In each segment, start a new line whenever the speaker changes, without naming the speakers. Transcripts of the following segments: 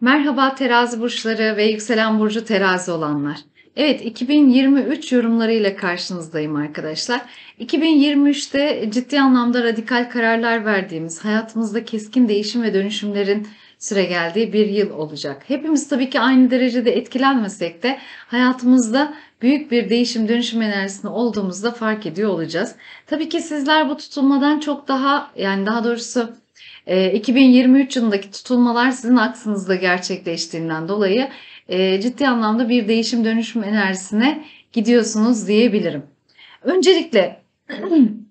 Merhaba terazi burçları ve yükselen burcu terazi olanlar. Evet 2023 yorumlarıyla karşınızdayım arkadaşlar. 2023'te ciddi anlamda radikal kararlar verdiğimiz, hayatımızda keskin değişim ve dönüşümlerin süre geldiği bir yıl olacak. Hepimiz tabii ki aynı derecede etkilenmesek de hayatımızda büyük bir değişim dönüşüm enerjisinde olduğumuzda fark ediyor olacağız. Tabii ki sizler bu tutulmadan çok daha yani daha doğrusu e, ee, 2023 yılındaki tutulmalar sizin aksınızda gerçekleştiğinden dolayı e, ciddi anlamda bir değişim dönüşüm enerjisine gidiyorsunuz diyebilirim. Öncelikle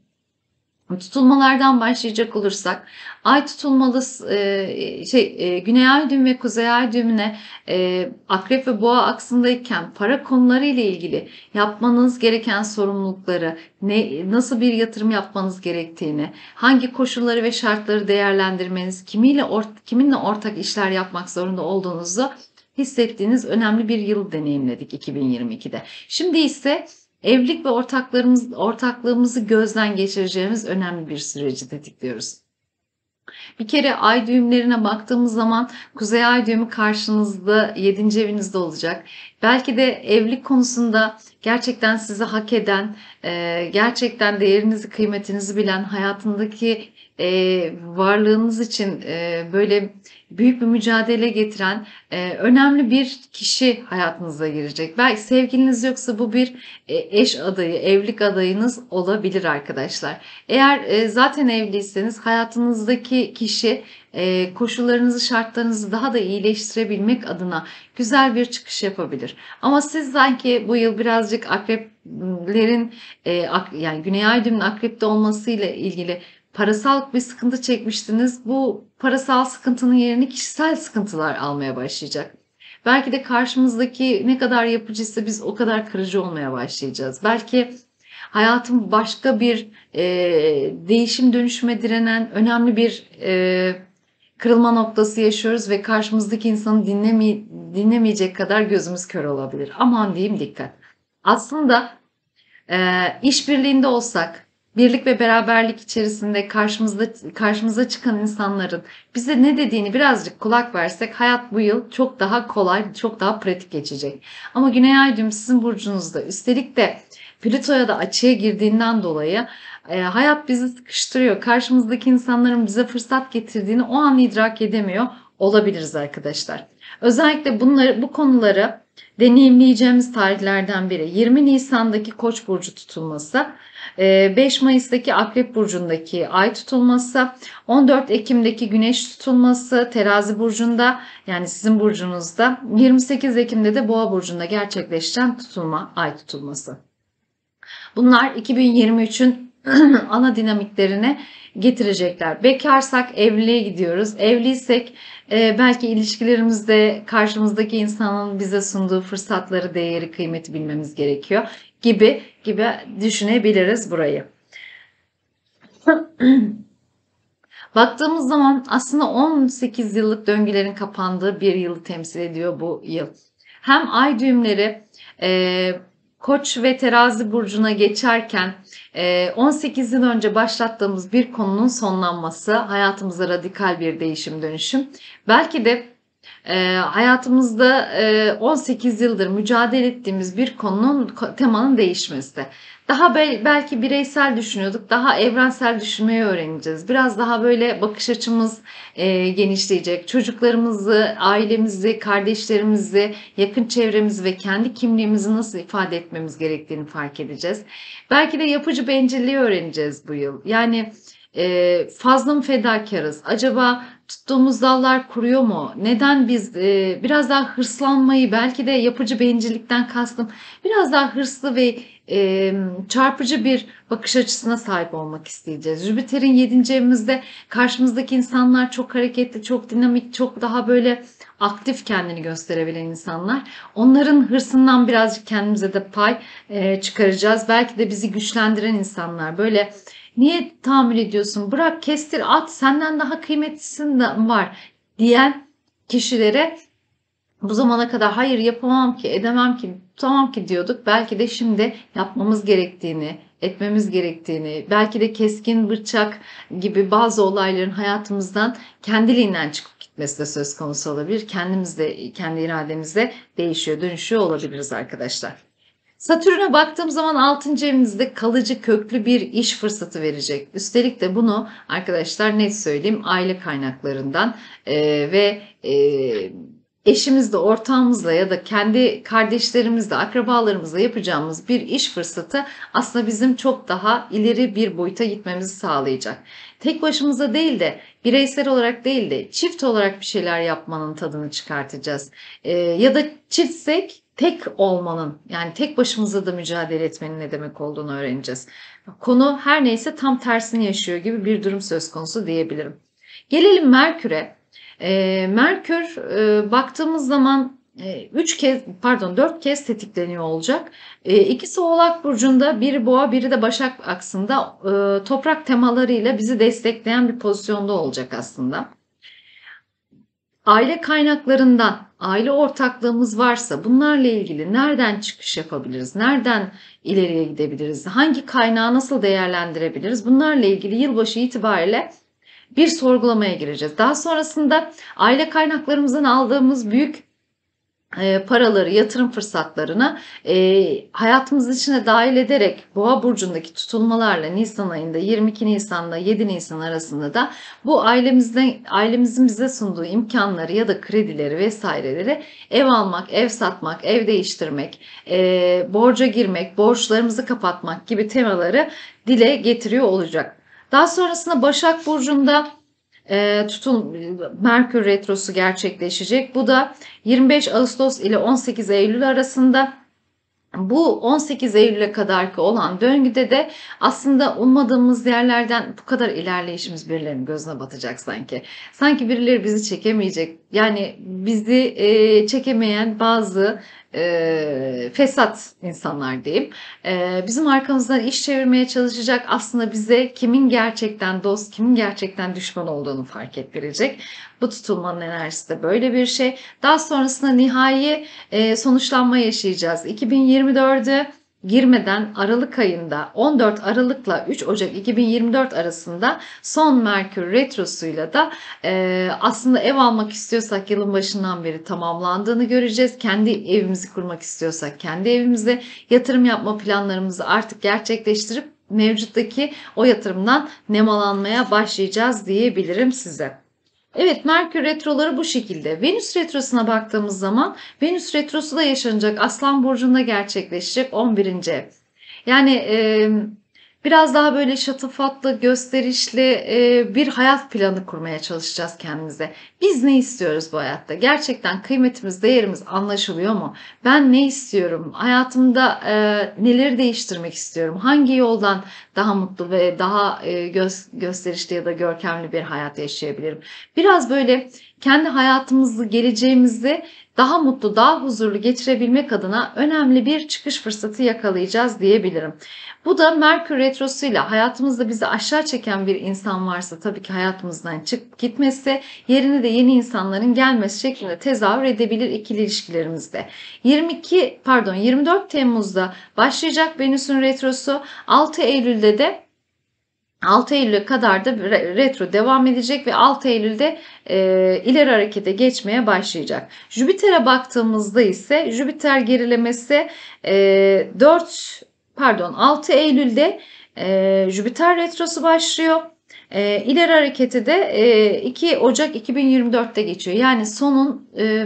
Tutulmalardan başlayacak olursak ay tutulmalı e, şey e, güney ay düğümü ve kuzey ay düğümüne e, akrep ve boğa aksındayken para konuları ile ilgili yapmanız gereken sorumlulukları ne, nasıl bir yatırım yapmanız gerektiğini hangi koşulları ve şartları değerlendirmeniz kimiyle or, kiminle ortak işler yapmak zorunda olduğunuzu hissettiğiniz önemli bir yıl deneyimledik 2022'de. Şimdi ise evlilik ve ortaklarımız, ortaklığımızı gözden geçireceğimiz önemli bir süreci tetikliyoruz. Bir kere ay düğümlerine baktığımız zaman kuzey ay düğümü karşınızda 7. evinizde olacak. Belki de evlilik konusunda gerçekten sizi hak eden e, gerçekten değerinizi, kıymetinizi bilen, hayatındaki e, varlığınız için e, böyle büyük bir mücadele getiren e, önemli bir kişi hayatınıza girecek. Belki sevgiliniz yoksa bu bir e, eş adayı, evlilik adayınız olabilir arkadaşlar. Eğer e, zaten evliyseniz hayatınızdaki kişi e, koşullarınızı, şartlarınızı daha da iyileştirebilmek adına güzel bir çıkış yapabilir. Ama siz sanki bu yıl birazcık akreplerin e, yani Güney Aydın'ın akrepte olmasıyla ilgili parasal bir sıkıntı çekmiştiniz. Bu parasal sıkıntının yerini kişisel sıkıntılar almaya başlayacak. Belki de karşımızdaki ne kadar yapıcıysa biz o kadar kırıcı olmaya başlayacağız. Belki hayatın başka bir e, değişim dönüşüme direnen önemli bir e, kırılma noktası yaşıyoruz ve karşımızdaki insanı dinleme, dinlemeyecek kadar gözümüz kör olabilir. Aman diyeyim dikkat. Aslında e, işbirliğinde olsak, birlik ve beraberlik içerisinde karşımızda karşımıza çıkan insanların bize ne dediğini birazcık kulak versek hayat bu yıl çok daha kolay, çok daha pratik geçecek. Ama Güney Aydın sizin burcunuzda. Üstelik de Plüto'ya da açığa girdiğinden dolayı e, hayat bizi sıkıştırıyor. Karşımızdaki insanların bize fırsat getirdiğini o an idrak edemiyor olabiliriz arkadaşlar. Özellikle bunları bu konuları deneyimleyeceğimiz tarihlerden biri 20 Nisan'daki Koç burcu tutulması, 5 e, Mayıs'taki Akrep burcundaki Ay tutulması, 14 Ekim'deki Güneş tutulması Terazi burcunda yani sizin burcunuzda, 28 Ekim'de de Boğa burcunda gerçekleşen tutulma Ay tutulması. Bunlar 2023'ün ana dinamiklerine getirecekler. Bekarsak evliliğe gidiyoruz. Evliysek e, belki ilişkilerimizde karşımızdaki insanın bize sunduğu fırsatları, değeri, kıymeti bilmemiz gerekiyor gibi gibi düşünebiliriz burayı. Baktığımız zaman aslında 18 yıllık döngülerin kapandığı bir yılı temsil ediyor bu yıl. Hem ay düğümleri e, Koç ve Terazi burcuna geçerken 18 e, yıl önce başlattığımız bir konunun sonlanması hayatımıza radikal bir değişim dönüşüm. Belki de e, hayatımızda e, 18 yıldır mücadele ettiğimiz bir konunun temanın değişmesi. Daha belki bireysel düşünüyorduk, daha evrensel düşünmeyi öğreneceğiz. Biraz daha böyle bakış açımız e, genişleyecek. Çocuklarımızı, ailemizi, kardeşlerimizi, yakın çevremizi ve kendi kimliğimizi nasıl ifade etmemiz gerektiğini fark edeceğiz. Belki de yapıcı bencilliği öğreneceğiz bu yıl. Yani e, fazla mı fedakarız? Acaba tuttuğumuz dallar kuruyor mu? Neden biz e, biraz daha hırslanmayı belki de yapıcı bencillikten kastım biraz daha hırslı ve e, çarpıcı bir bakış açısına sahip olmak isteyeceğiz. Jüpiter'in 7. evimizde karşımızdaki insanlar çok hareketli, çok dinamik, çok daha böyle aktif kendini gösterebilen insanlar. Onların hırsından birazcık kendimize de pay e, çıkaracağız. Belki de bizi güçlendiren insanlar böyle Niye tahammül ediyorsun? Bırak kestir at senden daha kıymetlisin var diyen kişilere bu zamana kadar hayır yapamam ki edemem ki tamam ki diyorduk. Belki de şimdi yapmamız gerektiğini etmemiz gerektiğini, belki de keskin bıçak gibi bazı olayların hayatımızdan kendiliğinden çıkıp gitmesi de söz konusu olabilir. Kendimizde, kendi irademizde değişiyor, dönüşüyor olabiliriz arkadaşlar. Satürn'e baktığım zaman 6. evinizde kalıcı köklü bir iş fırsatı verecek. Üstelik de bunu arkadaşlar net söyleyeyim aile kaynaklarından e, ve e, eşimizle, ortağımızla ya da kendi kardeşlerimizle, akrabalarımızla yapacağımız bir iş fırsatı aslında bizim çok daha ileri bir boyuta gitmemizi sağlayacak. Tek başımıza değil de bireysel olarak değil de çift olarak bir şeyler yapmanın tadını çıkartacağız. E, ya da çiftsek tek olmanın yani tek başımıza da mücadele etmenin ne demek olduğunu öğreneceğiz. Konu her neyse tam tersini yaşıyor gibi bir durum söz konusu diyebilirim. Gelelim Merkür'e. E, Merkür e, baktığımız zaman 3 e, kez pardon 4 kez tetikleniyor olacak. E, ikisi Oğlak burcunda, biri Boğa, biri de Başak aksında e, toprak temalarıyla bizi destekleyen bir pozisyonda olacak aslında aile kaynaklarından aile ortaklığımız varsa bunlarla ilgili nereden çıkış yapabiliriz? Nereden ileriye gidebiliriz? Hangi kaynağı nasıl değerlendirebiliriz? Bunlarla ilgili yılbaşı itibariyle bir sorgulamaya gireceğiz. Daha sonrasında aile kaynaklarımızdan aldığımız büyük e, paraları, yatırım fırsatlarını e, hayatımız içine dahil ederek Boğa burcundaki tutulmalarla Nisan ayında 22 Nisan'la 7 Nisan arasında da bu ailemizden ailemizin bize sunduğu imkanları ya da kredileri vesaireleri ev almak, ev satmak, ev değiştirmek, e, borca girmek, borçlarımızı kapatmak gibi temaları dile getiriyor olacak. Daha sonrasında Başak burcunda e, ee, tutun Merkür retrosu gerçekleşecek. Bu da 25 Ağustos ile 18 Eylül arasında bu 18 Eylül'e kadarki olan döngüde de aslında ummadığımız yerlerden bu kadar ilerleyişimiz birilerinin gözüne batacak sanki. Sanki birileri bizi çekemeyecek, yani bizi e, çekemeyen bazı e, fesat insanlar diyeyim. E, bizim arkamızdan iş çevirmeye çalışacak aslında bize kimin gerçekten dost, kimin gerçekten düşman olduğunu fark ettirecek. Bu tutulmanın enerjisi de böyle bir şey. Daha sonrasında nihai e, sonuçlanma yaşayacağız. 2024'ü girmeden Aralık ayında 14 Aralık'la 3 Ocak 2024 arasında son Merkür Retrosu'yla da e, aslında ev almak istiyorsak yılın başından beri tamamlandığını göreceğiz. Kendi evimizi kurmak istiyorsak kendi evimize yatırım yapma planlarımızı artık gerçekleştirip mevcuttaki o yatırımdan nemalanmaya başlayacağız diyebilirim size. Evet Merkür retroları bu şekilde. Venüs retrosuna baktığımız zaman Venüs retrosu da yaşanacak. Aslan burcunda gerçekleşecek 11. ev. Yani e, biraz daha böyle şatafatlı, gösterişli e, bir hayat planı kurmaya çalışacağız kendimize. Biz ne istiyoruz bu hayatta? Gerçekten kıymetimiz, değerimiz anlaşılıyor mu? Ben ne istiyorum? Hayatımda e, neleri değiştirmek istiyorum? Hangi yoldan daha mutlu ve daha e, gösterişli ya da görkemli bir hayat yaşayabilirim? Biraz böyle kendi hayatımızı, geleceğimizi daha mutlu, daha huzurlu geçirebilmek adına önemli bir çıkış fırsatı yakalayacağız diyebilirim. Bu da Merkür Retrosu'yla hayatımızda bizi aşağı çeken bir insan varsa tabii ki hayatımızdan çıkıp gitmesi, yerine de yeni insanların gelmesi şeklinde tezahür edebilir ikili ilişkilerimizde. 22 pardon 24 Temmuz'da başlayacak Venüs'ün retrosu 6 Eylül'de de 6 Eylül'e kadar da retro devam edecek ve 6 Eylül'de e, ileri harekete geçmeye başlayacak. Jüpiter'e baktığımızda ise Jüpiter gerilemesi e, 4 pardon 6 Eylül'de e, Jüpiter retrosu başlıyor. E, ileri hareketi de e, 2 Ocak 2024'te geçiyor. Yani sonun e,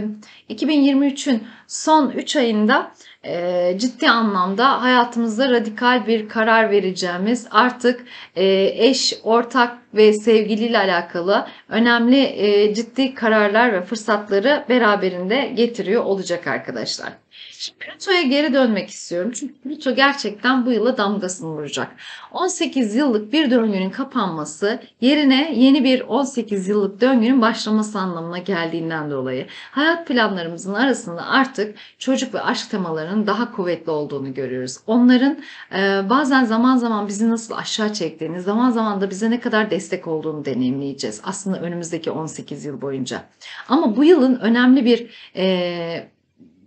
2023'ün son 3 ayında e, ciddi anlamda hayatımızda radikal bir karar vereceğimiz artık e, eş, ortak ve sevgiliyle alakalı önemli e, ciddi kararlar ve fırsatları beraberinde getiriyor olacak arkadaşlar. Şimdi Plüto'ya geri dönmek istiyorum. Çünkü Plüto gerçekten bu yıla damgasını vuracak. 18 yıllık bir döngünün kapanması yerine yeni bir 18 yıllık döngünün başlaması anlamına geldiğinden dolayı hayat planlarımızın arasında artık çocuk ve aşk temalarının daha kuvvetli olduğunu görüyoruz. Onların e, bazen zaman zaman bizi nasıl aşağı çektiğini, zaman zaman da bize ne kadar destek olduğunu deneyimleyeceğiz. Aslında önümüzdeki 18 yıl boyunca. Ama bu yılın önemli bir e,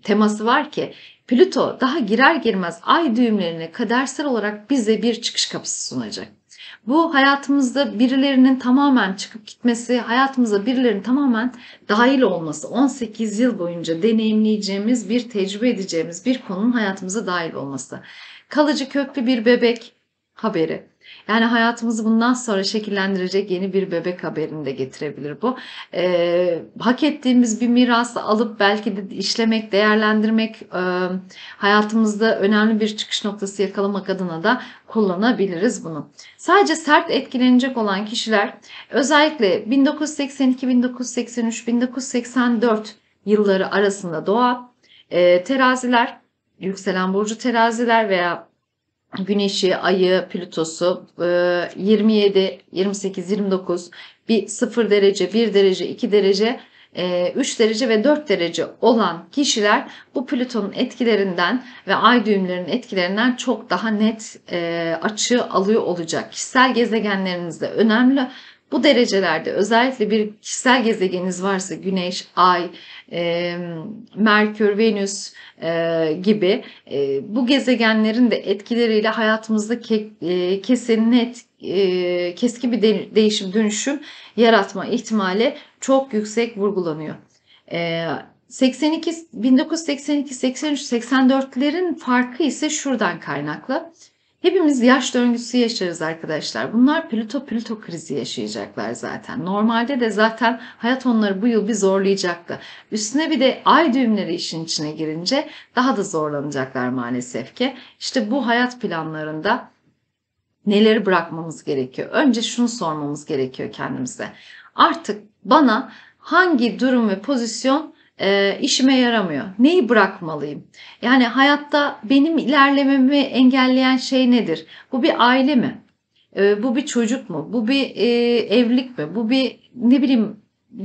teması var ki Plüto daha girer girmez ay düğümlerine kadersel olarak bize bir çıkış kapısı sunacak. Bu hayatımızda birilerinin tamamen çıkıp gitmesi, hayatımıza birilerinin tamamen dahil olması, 18 yıl boyunca deneyimleyeceğimiz, bir tecrübe edeceğimiz bir konunun hayatımıza dahil olması. Kalıcı köklü bir bebek haberi yani hayatımızı bundan sonra şekillendirecek yeni bir bebek haberini de getirebilir bu. E, hak ettiğimiz bir mirası alıp belki de işlemek, değerlendirmek, e, hayatımızda önemli bir çıkış noktası yakalamak adına da kullanabiliriz bunu. Sadece sert etkilenecek olan kişiler özellikle 1982, 1983, 1984 yılları arasında doğan e, teraziler, yükselen burcu teraziler veya Güneşi, Ayı, Plütosu 27, 28, 29 bir 0 derece, 1 derece, 2 derece 3 e, derece ve 4 derece olan kişiler bu Plüton'un etkilerinden ve ay düğümlerinin etkilerinden çok daha net e, açığı alıyor olacak. Kişisel gezegenlerinizde önemli bu derecelerde özellikle bir kişisel gezegeniniz varsa Güneş, Ay, e, Merkür, Venüs e, gibi e, bu gezegenlerin de etkileriyle hayatımızda ke, e, kesin net e, keski bir de, değişim dönüşüm yaratma ihtimali çok yüksek vurgulanıyor. E, 82, 1982, 83, 84'lerin farkı ise şuradan kaynaklı. Hepimiz yaş döngüsü yaşarız arkadaşlar. Bunlar plüto plüto krizi yaşayacaklar zaten. Normalde de zaten hayat onları bu yıl bir zorlayacaktı. Üstüne bir de ay düğümleri işin içine girince daha da zorlanacaklar maalesef ki. İşte bu hayat planlarında neleri bırakmamız gerekiyor? Önce şunu sormamız gerekiyor kendimize. Artık bana hangi durum ve pozisyon e, işime yaramıyor. Neyi bırakmalıyım? Yani hayatta benim ilerlememi engelleyen şey nedir? Bu bir aile mi? E, bu bir çocuk mu? Bu bir e, evlilik mi? Bu bir ne bileyim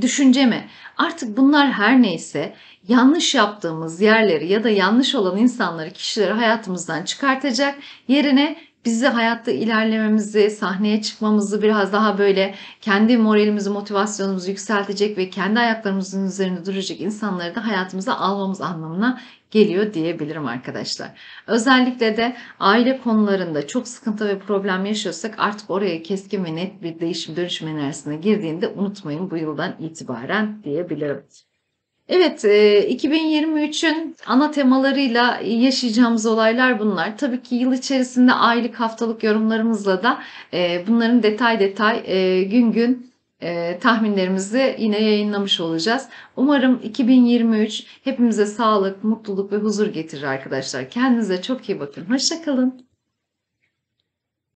düşünce mi? Artık bunlar her neyse yanlış yaptığımız yerleri ya da yanlış olan insanları, kişileri hayatımızdan çıkartacak. Yerine bizi hayatta ilerlememizi, sahneye çıkmamızı biraz daha böyle kendi moralimizi, motivasyonumuzu yükseltecek ve kendi ayaklarımızın üzerinde duracak insanları da hayatımıza almamız anlamına geliyor diyebilirim arkadaşlar. Özellikle de aile konularında çok sıkıntı ve problem yaşıyorsak artık oraya keskin ve net bir değişim dönüşüm enerjisine girdiğinde unutmayın bu yıldan itibaren diye diyebilirim. Evet, 2023'ün e, ana temalarıyla yaşayacağımız olaylar bunlar. Tabii ki yıl içerisinde aylık haftalık yorumlarımızla da e, bunların detay detay e, gün gün tahminlerimizi yine yayınlamış olacağız. Umarım 2023 hepimize sağlık, mutluluk ve huzur getirir arkadaşlar. Kendinize çok iyi bakın. Hoşçakalın.